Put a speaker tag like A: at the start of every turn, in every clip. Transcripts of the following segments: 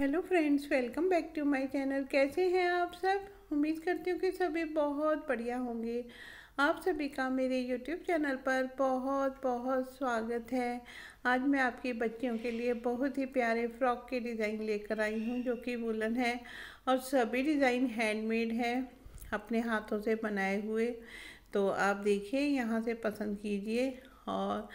A: hello friends welcome back to my channel कैसे हैं आप सब उम्मीद करती हूँ कि सभी बहुत बढ़िया होंगे आप सभी का मेरे यूट्यूब चैनल पर बहुत बहुत स्वागत है आज मैं आपकी बच्चियों के लिए बहुत ही प्यारे फ्रॉक के डिज़ाइन लेकर आई हूँ जो कि वुलन है और सभी डिज़ाइन हैंडमेड है अपने हाथों से बनाए हुए तो आप देखिए यहाँ से पसंद कीजिए और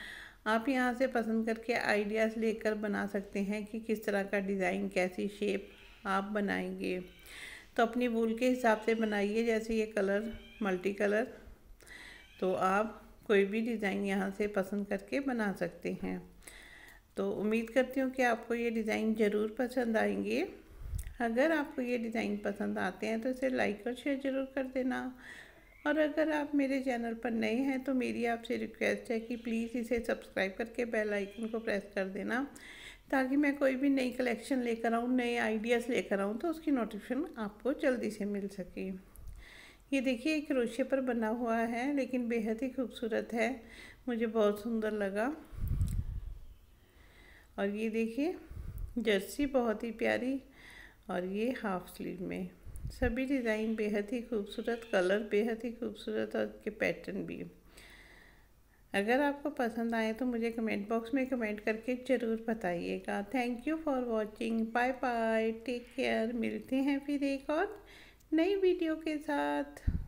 A: आप यहाँ से पसंद करके आइडियाज़ लेकर बना सकते हैं कि किस तरह का डिज़ाइन कैसी शेप आप बनाएंगे तो अपनी भूल के हिसाब से बनाइए जैसे ये कलर मल्टी कलर तो आप कोई भी डिज़ाइन यहाँ से पसंद करके बना सकते हैं तो उम्मीद करती हूँ कि आपको ये डिज़ाइन ज़रूर पसंद आएंगे अगर आपको ये डिज़ाइन पसंद आते हैं तो इसे लाइक और शेयर ज़रूर कर देना और अगर आप मेरे चैनल पर नए हैं तो मेरी आपसे रिक्वेस्ट है कि प्लीज़ इसे सब्सक्राइब करके बेल आइकन को प्रेस कर देना ताकि मैं कोई भी नई कलेक्शन लेकर आऊँ नए आइडियाज़ लेकर आऊँ तो उसकी नोटिफिकेशन आपको जल्दी से मिल सके ये देखिए एक रोशे पर बना हुआ है लेकिन बेहद ही खूबसूरत है मुझे बहुत सुंदर लगा और ये देखिए जर्सी बहुत ही प्यारी और ये हाफ स्लीव में सभी डिज़ाइन बेहद ही खूबसूरत कलर बेहद ही खूबसूरत और के पैटर्न भी अगर आपको पसंद आए तो मुझे कमेंट बॉक्स में कमेंट करके ज़रूर बताइएगा thank you for watching bye bye take care मिलते हैं फिर एक और नई वीडियो के साथ